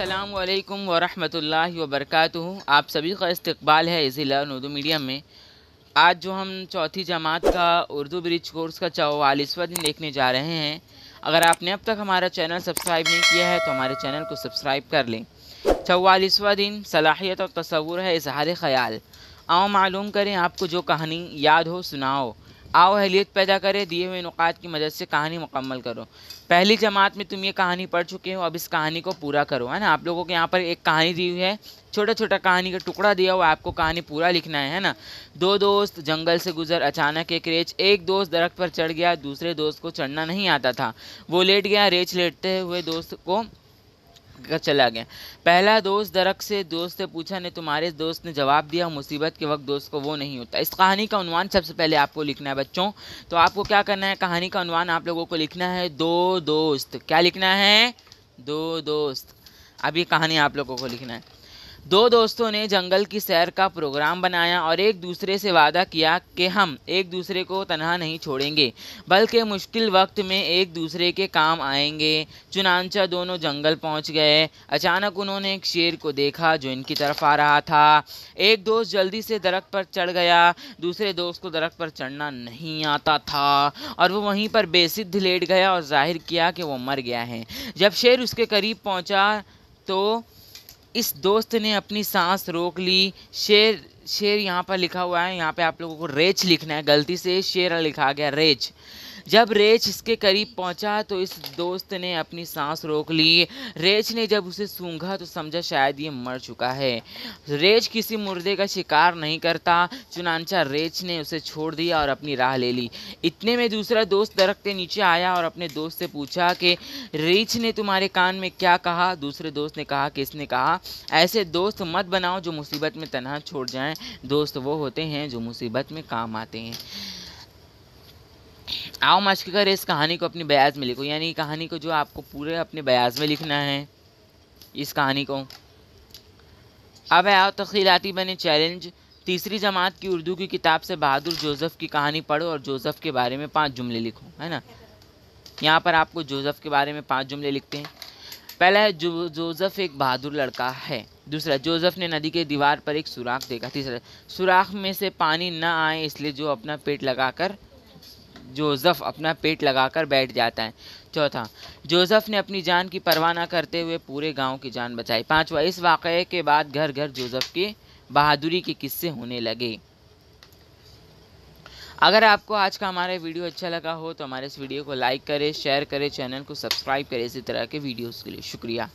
अल्लाम वरहमल वबरकत आप सभी का इस्तबाल है ज़िला उर्दू मीडियम में आज जो हम चौथी जमात का उर्दू ब्रिज कोर्स का चौवालीसवा दिन देखने जा रहे हैं अगर आपने अब तक हमारा चैनल सब्सक्राइब नहीं किया है तो हमारे चैनल को सब्सक्राइब कर लें चौवालीसवा दिन सलाहियत और तस्वूर है इजहार ख्याल आओ मालूम करें आपको जो कहानी याद हो सुनाओ आओ अहलीत पैदा करें दिए हुए नुकात की मदद से कहानी मुकम्मल करो पहली जमात में तुम ये कहानी पढ़ चुके हो अब इस कहानी को पूरा करो है ना आप लोगों के यहाँ पर एक कहानी दी हुई है छोटा छोटा कहानी का टुकड़ा दिया हुआ आपको कहानी पूरा लिखना है है ना दो दोस्त जंगल से गुजर अचानक एक रेच एक दोस्त दरख्त पर चढ़ गया दूसरे दोस्त को चढ़ना नहीं आता था वो लेट गया रेच लेटते हुए दोस्त को कर चला गया पहला दोस्त दरक से दोस्त से पूछा ने तुम्हारे दोस्त ने जवाब दिया मुसीबत के वक्त दोस्त को वो नहीं होता इस कहानी का अनुमान सबसे पहले आपको लिखना है बच्चों तो आपको क्या करना है कहानी का अनुमान आप लोगों को लिखना है दो दोस्त क्या लिखना है दो दोस्त अब ये कहानी आप लोगों को लिखना है दो दोस्तों ने जंगल की सैर का प्रोग्राम बनाया और एक दूसरे से वादा किया कि हम एक दूसरे को तनहा नहीं छोड़ेंगे बल्कि मुश्किल वक्त में एक दूसरे के काम आएंगे चुनानचा दोनों जंगल पहुंच गए अचानक उन्होंने एक शेर को देखा जो इनकी तरफ आ रहा था एक दोस्त जल्दी से दरख्त पर चढ़ गया दूसरे दोस्त को दरख्त पर चढ़ना नहीं आता था और वो वहीं पर बेसिद्ध लेट गया और जाहिर किया कि वो मर गया है जब शेर उसके करीब पहुँचा तो इस दोस्त ने अपनी सांस रोक ली शेर शेर यहाँ पर लिखा हुआ है यहाँ पे आप लोगों को रेच लिखना है गलती से शेर लिखा गया रेच जब रेच इसके करीब पहुंचा तो इस दोस्त ने अपनी सांस रोक ली रेच ने जब उसे सूंघा तो समझा शायद ये मर चुका है रेच किसी मुर्दे का शिकार नहीं करता चुनानचा रेच ने उसे छोड़ दिया और अपनी राह ले ली इतने में दूसरा दोस्त दरख्त के नीचे आया और अपने दोस्त से पूछा कि रेच ने तुम्हारे कान में क्या कहा दूसरे दोस्त ने कहा कि इसने कहा ऐसे दोस्त मत बनाओ जो मुसीबत में तनहा छोड़ जाएं दोस्त वो होते हैं जो मुसीबत में काम आते हैं आओ मश्क कर इस कहानी को अपने बयाज में लिखो यानी कहानी को जो आपको पूरे अपने बयाज में लिखना है इस कहानी को अब है आओ तखीलाती बने चैलेंज तीसरी जमात की उर्दू की किताब से बहादुर जोसेफ की कहानी पढ़ो और जोसेफ के बारे में पांच जुमले लिखो है ना यहाँ पर आपको जोसेफ के बारे में पांच जुमले लिखते हैं पहला है जो जोसेफ एक बहादुर लड़का है दूसरा जोसेफ ने नदी के दीवार पर एक सुराख देखा तीसरा सुराख में से पानी न आए इसलिए जो अपना पेट लगाकर जोसेफ अपना पेट लगाकर बैठ जाता है चौथा जोसेफ ने अपनी जान की परवाह न करते हुए पूरे गांव की जान बचाई पांचवा इस वाक़े के बाद घर घर जोसेफ की बहादुरी के किस्से होने लगे अगर आपको आज का हमारा वीडियो अच्छा लगा हो तो हमारे इस वीडियो को लाइक करें शेयर करें चैनल को सब्सक्राइब करें इसी तरह के वीडियोज़ के लिए शुक्रिया